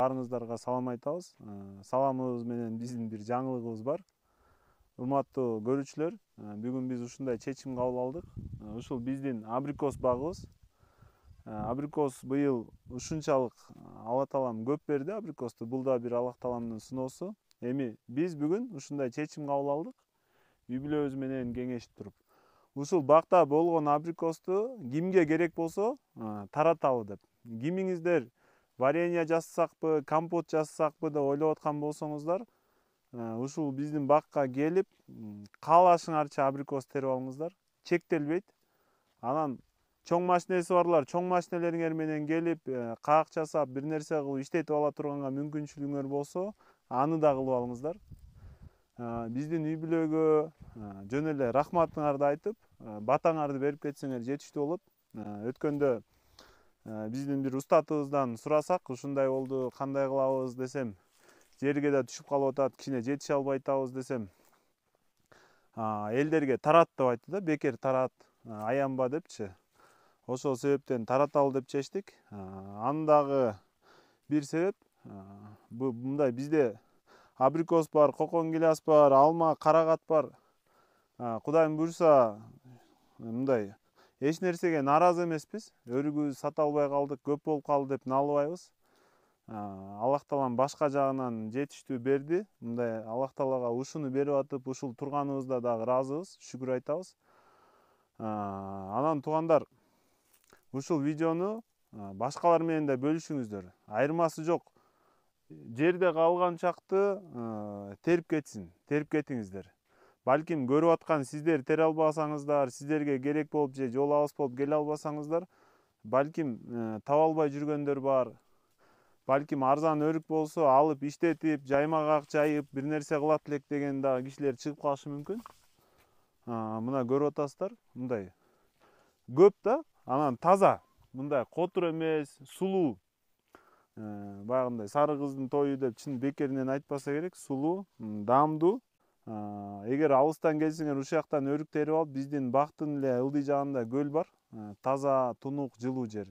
баарыңыздарга салам айтабыз э, саламыбыз менен биздин бир жаңылыгыбыз бар урматтуу көрүүчүлөр э, бүгүн биз ушундай чечим кабыл алдык ушул э, биздин абрикос багыбыз абрикос быйыл ушунчалык алла таалам көп берди абрикосту бул да бир аллах тааламдын сыноосу эми биз бүгүн ушундай чечим кабыл алдык үй бүлөбүз менен кеңешип туруп ушул бакта болгон абрикосту кимге керек болсо тараталы деп кимиңиздер варенье жасасакпы компот жасасакпы деп ойлоп аткан болсоңуздар э, ушул биздин бакка келип каалашыңарча абрикос терип алыңыздар чектелбейт анан чоң машинеси барлар чоң машинелериңер менен келип э, каак жасап бир нерсе кылып иштетип ала турганга мүмкүнчүлүгүңөр болсо аны да кылып алыңыздар э, биздин үй бүлөгө жөн эле рахматыңарды айтып батаңарды берип кетсеңер жетиштүү болот өткөндө Э, биздин бир устатыбыздан сурасак ушундай болду кандай кылабыз десем жерге да түшүп калып атат кичине жетише албай атабыз десем элдерге тарат деп айтты да бекер тарат э, аянба депчи ошол себептен тараталы деп чечтик э, анын дагы бир себеп мындай бизде абрикос бар кокон гиляз бар алма карагат бар кудайым буюрса мындай Еш нерсеге наразы емеспіз Өргіз сата албай калдык көп болуп калды деп наалыбайбыз аллах таалам башка жагынан жетиштүү берди мындай аллах таалага ушуну берип атып ушул турганыбызда дагы ыраазыбыз шүгүр айтабыз анан туугандар ушул видеону башкалар менен да бөлүшүңүздөр айырмасы жок жерде қалған чакты терип кетсин терип кетиңиздер балким көрүп аткан сиздер тере албасаңыздар сиздерге керек болуп же жол алыс болуп келе албасаңыздар балким э, таба албай жүргөндөр бар балким арзан өрүк болсо алып иштетип жаймагак жайып бир нерсе кылат элек деген дагы кишилер чыгып калышы мүмкүн мына көрүп атасыздар мындай көп да анан таза мындай котур эмес сулуу баягындай сары кыздын тою деп чын бекеринен айтпаса керек сулуу даамдуу Э, эгер алыстан келсеңер ушул жактан өрүк терип алып биздин бактын эле ылдый жагында көл бар э, таза тунук жылуу жер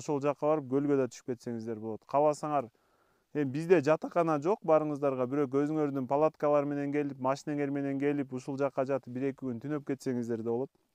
ошол жака барып көлгө да түшүп кетсеңиздер болот кааласаңар эми бизде жатакана жок баарыңыздарга бирок өзүңөрдүн палаткалар менен келип машинеңер менен келип ушул жака жатып бир эки күн түнөп кетсеңиздер да болот